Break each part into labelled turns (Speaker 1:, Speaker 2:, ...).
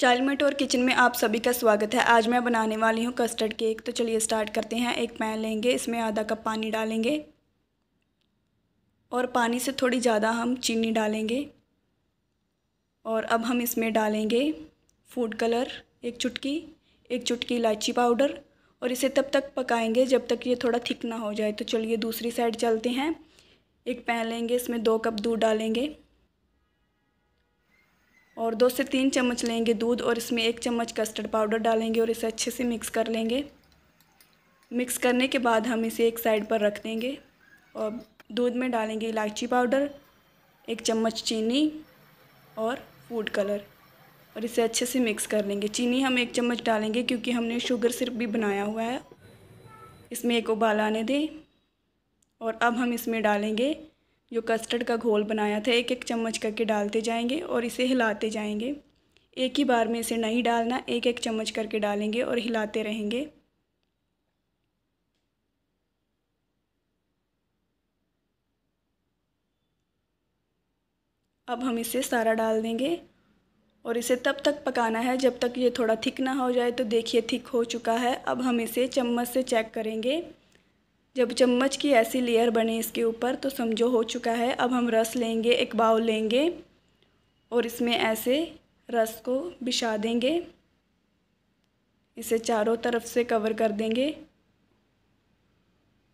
Speaker 1: चाइल्डमेट और किचन में आप सभी का स्वागत है आज मैं बनाने वाली हूँ कस्टर्ड केक तो चलिए स्टार्ट करते हैं एक पैन लेंगे इसमें आधा कप पानी डालेंगे और पानी से थोड़ी ज़्यादा हम चीनी डालेंगे और अब हम इसमें डालेंगे फूड कलर एक चुटकी एक चुटकी इलायची पाउडर और इसे तब तक पकाएंगे जब तक ये थोड़ा थिक ना हो जाए तो चलिए दूसरी साइड चलते हैं एक पैन लेंगे इसमें दो कप दूध डालेंगे और दो से तीन चम्मच लेंगे दूध और इसमें एक चम्मच कस्टर्ड पाउडर डालेंगे और इसे अच्छे से मिक्स कर लेंगे मिक्स करने के बाद हम इसे एक साइड पर रख देंगे और दूध में डालेंगे इलायची पाउडर एक चम्मच चीनी और फूड कलर और इसे अच्छे से मिक्स कर लेंगे चीनी हम एक चम्मच डालेंगे क्योंकि हमने शुगर सिर्फ भी बनाया हुआ है इसमें एक उबाल आने दें और अब हम इसमें डालेंगे जो कस्टर्ड का घोल बनाया था एक एक चम्मच करके डालते जाएंगे और इसे हिलाते जाएंगे एक ही बार में इसे नहीं डालना एक एक चम्मच करके डालेंगे और हिलाते रहेंगे अब हम इसे सारा डाल देंगे और इसे तब तक पकाना है जब तक ये थोड़ा थिक ना हो जाए तो देखिए थिक हो चुका है अब हम इसे चम्मच से चेक करेंगे जब चम्मच की ऐसी लेयर बने इसके ऊपर तो समझो हो चुका है अब हम रस लेंगे एक बाउल लेंगे और इसमें ऐसे रस को बिछा देंगे इसे चारों तरफ से कवर कर देंगे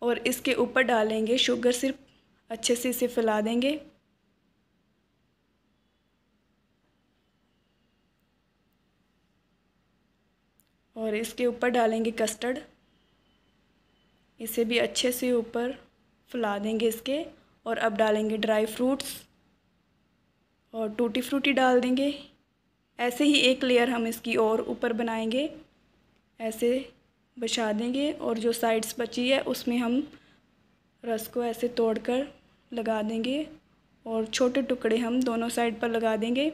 Speaker 1: और इसके ऊपर डालेंगे शुगर सिर्फ अच्छे से इसे फैला देंगे और इसके ऊपर डालेंगे कस्टर्ड इसे भी अच्छे से ऊपर फुला देंगे इसके और अब डालेंगे ड्राई फ्रूट्स और टूटी फ्रूटी डाल देंगे ऐसे ही एक लेयर हम इसकी और ऊपर बनाएंगे ऐसे बचा देंगे और जो साइड्स बची है उसमें हम रस को ऐसे तोड़कर लगा देंगे और छोटे टुकड़े हम दोनों साइड पर लगा देंगे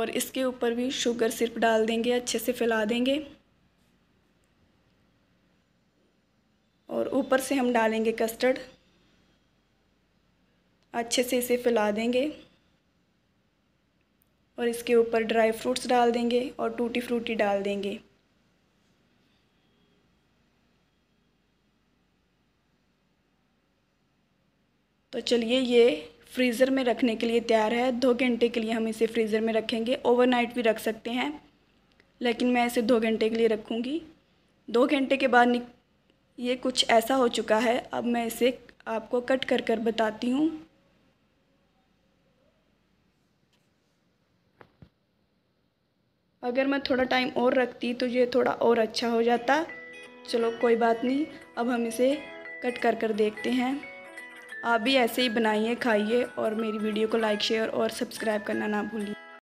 Speaker 1: और इसके ऊपर भी शुगर सिर्फ डाल देंगे अच्छे से फैला देंगे और ऊपर से हम डालेंगे कस्टर्ड अच्छे से इसे फैला देंगे और इसके ऊपर ड्राई फ्रूट्स डाल देंगे और टूटी फ्रूटी डाल देंगे तो चलिए ये फ्रीज़र में रखने के लिए तैयार है दो घंटे के लिए हम इसे फ्रीज़र में रखेंगे ओवरनाइट भी रख सकते हैं लेकिन मैं इसे दो घंटे के लिए रखूँगी दो घंटे के बाद ये कुछ ऐसा हो चुका है अब मैं इसे आपको कट कर कर बताती हूँ अगर मैं थोड़ा टाइम और रखती तो ये थोड़ा और अच्छा हो जाता चलो कोई बात नहीं अब हम इसे कट कर कर देखते हैं आप भी ऐसे ही बनाइए खाइए और मेरी वीडियो को लाइक शेयर और सब्सक्राइब करना ना भूलिए